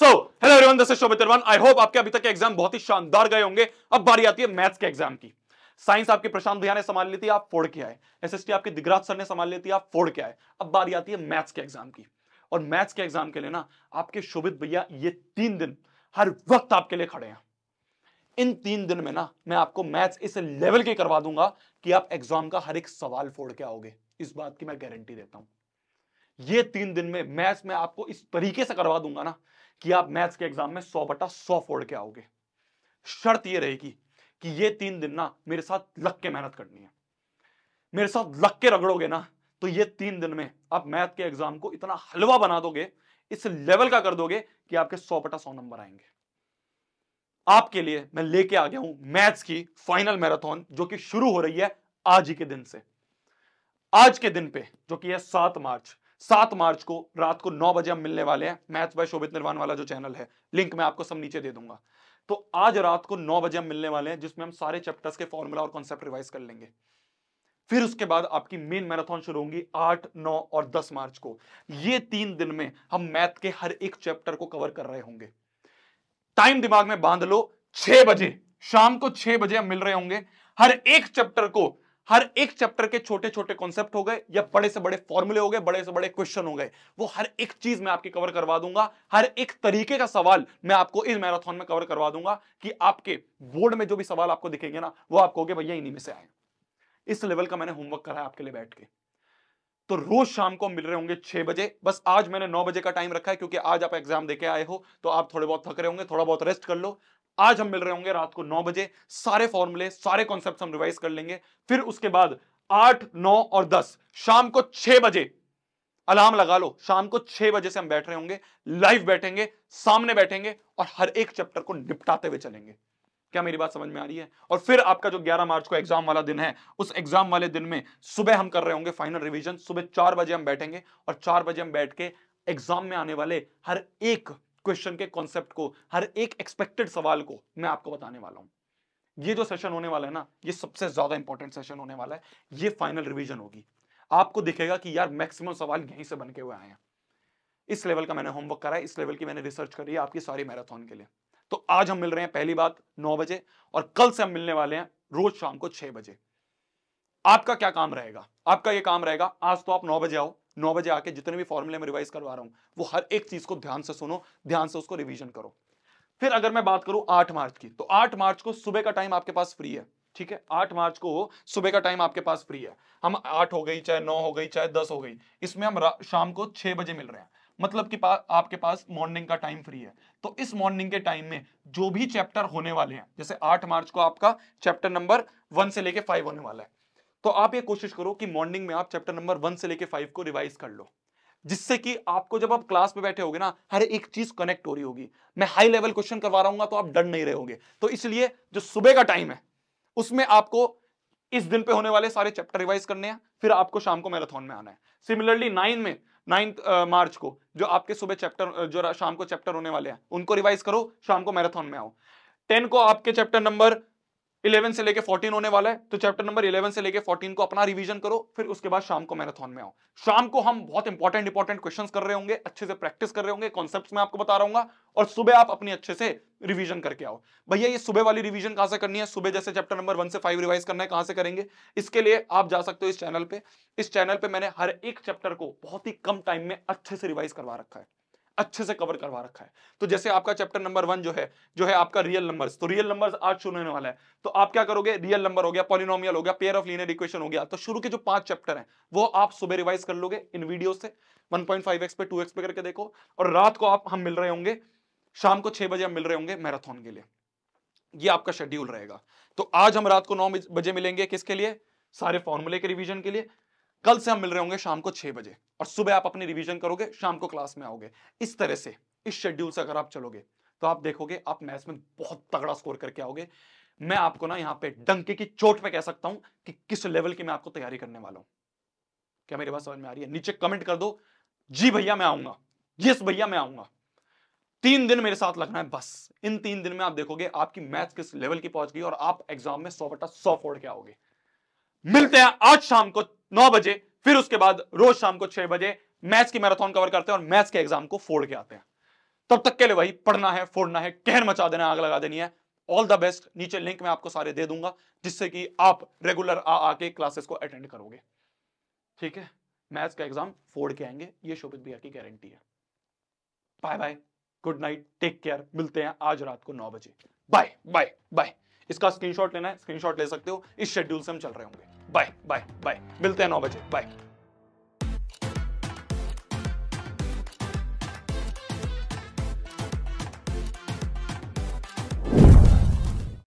so hello everyone this is Shobhit I hope आपके अभी तक के एग्जाम बहुत ही शानदार गए होंगे अब बारी आती है मैथ्स के एग्जाम की साइंस आपके प्रशांत भैया ने संभाल ली थी आप फोड़ के आए एसएसटी आपके दिग्राज सर ने संभाल ली थी आप फोड़ के आए अब बारी आती है मैथ्स के एग्जाम की और मैथ्स के एग्जाम के लिए ना आपके शोभित भैया ये तीन दिन हर वक्त आपके लिए खड़े हैं इन तीन दिन में ना मैं आपको मैथ्स इस लेवल के करवा दूंगा कि आप एग्जाम का हर एक सवाल फोड़ के आओगे इस बात की मैं गारंटी देता हूं ये तीन दिन में मैथ्स में आपको इस तरीके से करवा दूंगा ना कि आप मैथ्स के एग्जाम में सौ बटा सौ फोड़ के आओगे शर्त ये रहेगी कि ये तीन दिन ना मेरे साथ लग के मेहनत करनी है मेरे साथ लग के रगड़ोगे ना तो ये तीन दिन में आप मैथ के एग्जाम को इतना हलवा बना दोगे इस लेवल का कर दोगे कि आपके सौ बटा सौ नंबर आएंगे आपके लिए मैं लेके आ गया हूं मैथ्स की फाइनल मैराथन जो कि शुरू हो रही है आज ही के दिन से आज के दिन पे जो कि है सात मार्च सात मार्च को रात को नौ बजे हम मिलने वाले हैं मैथ्स बाय शोभित निर्वाण वाला जो चैनल है लिंक मैं आपको सब नीचे दे दूंगा तो आज रात को नौ बजे हम मिलने वाले हैं जिसमें हम सारे चैप्टर्स के फॉर्मूला और कॉन्सेप्ट रिवाइज कर लेंगे फिर उसके बाद आपकी मेन मैराथन शुरू होगी आठ नौ और दस मार्च को ये तीन दिन में हम मैथ के हर एक चैप्टर को कवर कर रहे होंगे टाइम दिमाग में बांध लो छह बजे शाम को छह बजे हम मिल रहे होंगे हर एक चैप्टर को हर एक चैप्टर के छोटे छोटे कॉन्सेप्ट हो गए या बड़े से बड़े फॉर्मूले हो गए बड़े से बड़े क्वेश्चन हो गए वो हर एक चीज मैं आपके कवर करवा दूंगा हर एक तरीके का सवाल मैं आपको इस मैराथन में कवर करवा दूंगा कि आपके बोर्ड में जो भी सवाल आपको दिखेंगे ना वो आप कहोगे भैया इन्हीं में से आए इस लेवल का मैंने होमवर्क करा है आपके लिए बैठ के तो रोज शाम को मिल रहे होंगे छह बजे बस आज मैंने नौ बजे का टाइम रखा है क्योंकि आज आप एग्जाम देके आए हो तो आप थोड़े बहुत थक रहे होंगे थोड़ा बहुत रेस्ट कर लो आज हम मिल रहे होंगे रात को नौ बजे सारे फॉर्मूले सारे कॉन्सेप्ट हम रिवाइज कर लेंगे फिर उसके बाद आठ नौ और दस शाम को छह बजे अलार्म लगा लो शाम को छह बजे से हम बैठ रहे होंगे लाइव बैठेंगे सामने बैठेंगे और हर एक चैप्टर को निपटाते हुए चलेंगे क्या मेरी बात समझ में आ रही है और फिर आपका जो 11 मार्च को एग्जाम वाला दिन है उस एग्जाम वाले दिन में सुबह हम कर रहे होंगे फाइनल रिवीजन सुबह चार बजे हम बैठेंगे और चार बजे हम बैठ के एग्जाम में आने वाले हर एक क्वेश्चन के कॉन्सेप्ट को हर एक एक्सपेक्टेड सवाल को मैं आपको बताने वाला हूं ये जो सेशन होने वाला है ना ये सबसे ज्यादा इंपॉर्टेंट सेशन होने वाला है ये फाइनल रिविजन होगी आपको दिखेगा कि यार मैक्सिमम सवाल यहीं से बन के हुए आए हैं इस लेवल का मैंने होमवर्क करा है इस लेवल की मैंने रिसर्च करी है आपकी सारी मैराथन के लिए तो आज हम मिल रहे हैं पहली बात नौ बजे और कल से हम मिलने वाले हैं रोज शाम को छह बजे आपका क्या काम रहेगा आपका ये काम रहेगा आज तो आप नौ बजे आओ नौ बजे आके जितने भी फॉर्मूले मैं रिवाइज करवा रहा हूँ वो हर एक चीज को ध्यान से सुनो ध्यान से उसको रिविजन करो फिर अगर मैं बात करूं आठ मार्च की तो आठ मार्च को सुबह का टाइम आपके पास फ्री है ठीक है आठ मार्च को सुबह का टाइम आपके पास फ्री है हम आठ हो गई चाहे नौ हो गई चाहे दस हो गई इसमें हम शाम को छह बजे मिल रहे हैं मतलब कि पा, आपके पास मॉर्निंग का टाइम फ्री है तो इस मॉर्निंग के टाइम में जो भी चैप्टर होने वाले हैं जैसे आठ मार्च को आपका चैप्टर नंबर वन से लेके फाइव होने वाला है तो आप ये कोशिश करो कि मॉर्निंग में आप चैप्टर नंबर वन से लेके फाइव को रिवाइज कर लो जिससे कि आपको जब आप क्लास में बैठे होगे ना हर एक चीज कनेक्ट हो रही होगी मैं हाई लेवल क्वेश्चन करवा रहा हूँ तो आप डर नहीं रहोगे तो इसलिए जो सुबह का टाइम है उसमें आपको इस दिन पे होने वाले सारे चैप्टर रिवाइज करने हैं फिर आपको शाम को मैराथन में आना है सिमिलरली नाइन में नाइन्थ मार्च को जो आपके सुबह चैप्टर जो शाम को चैप्टर होने वाले हैं उनको रिवाइज करो शाम को मैराथन में आओ टेन को आपके चैप्टर नंबर 11 से लेके 14 होने वाला है तो चैप्टर नंबर 11 से लेके 14 को अपना रिवीजन करो फिर उसके बाद शाम को मैराथन में आओ शाम को हम बहुत इंपॉर्टेंट इंपॉर्टेंट क्वेश्चन कर रहे होंगे अच्छे से प्रैक्टिस कर रहे होंगे कॉन्सेप्ट में आपको बता रहा और सुबह आप अपनी अच्छे से रिविजन करके आओ भैया ये सुबह वाली रिविजन कहां से करनी है सुबह जैसे चैप्टर नंबर वन से फाइव रिवाइज करना है कहाँ से करेंगे इसके लिए आप जा सकते हो इस चैनल पर इस चैनल पर मैंने हर एक चैप्टर को बहुत ही कम टाइम में अच्छे से रिवाइज करवा रखा है अच्छे से कवर करवा रखा है तो जैसे आपका चैप्टर नंबर वन जो है जो है आपका रियल नंबर्स तो रियल नंबर्स आज शुरू होने वाला है तो आप क्या करोगे रियल नंबर हो गया पॉलिनोमियल हो गया पेयर ऑफ लीनियर इक्वेशन हो गया तो शुरू के जो पांच चैप्टर हैं वो आप सुबह रिवाइज कर लोगे इन वीडियो से वन पे टू पे करके देखो और रात को आप हम मिल रहे होंगे शाम को छह बजे हम मिल रहे होंगे मैराथन के लिए ये आपका शेड्यूल रहेगा तो आज हम रात को नौ बजे मिलेंगे किसके लिए सारे फॉर्मूले के रिविजन के लिए कल से हम मिल रहे होंगे शाम को छह बजे और सुबह आप अपनी रिविजन करोगे शाम को क्लास में आओगे इस तरह से इस शेड्यूल से अगर आप चलोगे तो आप देखोगे आप मैथ्स में बहुत तगड़ा स्कोर करके आओगे मैं आपको ना यहाँ पे डंके की चोट पे कह सकता हूं कि किस लेवल की मैं आपको तैयारी करने वाला हूं क्या मेरी बात समझ में आ रही है नीचे कमेंट कर दो जी भैया मैं आऊंगा यस भैया मैं आऊंगा तीन दिन मेरे साथ लगना है बस इन तीन दिन में आप देखोगे आपकी मैथ किस लेवल की पहुंच गई और आप एग्जाम में सौ बटा सौ फोड़ के आओगे मिलते हैं आज शाम को नौ बजे फिर उसके बाद रोज शाम को छह बजे मैथ्स की मैराथन कवर करते हैं और मैथ्स के एग्जाम को फोड़ के आते हैं तब तक के लिए वही पढ़ना है फोड़ना है कहर मचा देना आग लगा देनी है ऑल द बेस्ट नीचे लिंक में आपको सारे दे दूंगा जिससे कि आप रेगुलर आ आके क्लासेस को अटेंड करोगे ठीक है मैथ्स का एग्जाम फोड़ के आएंगे ये शोभित भैया की गारंटी है bye bye good night take care मिलते हैं आज रात को नौ बजे बाय बाय बाय इसका स्क्रीनशॉट लेना है स्क्रीनशॉट ले सकते हो इस शेड्यूल से हम चल रहे होंगे बाय बाय बाय मिलते हैं नौ बजे बाय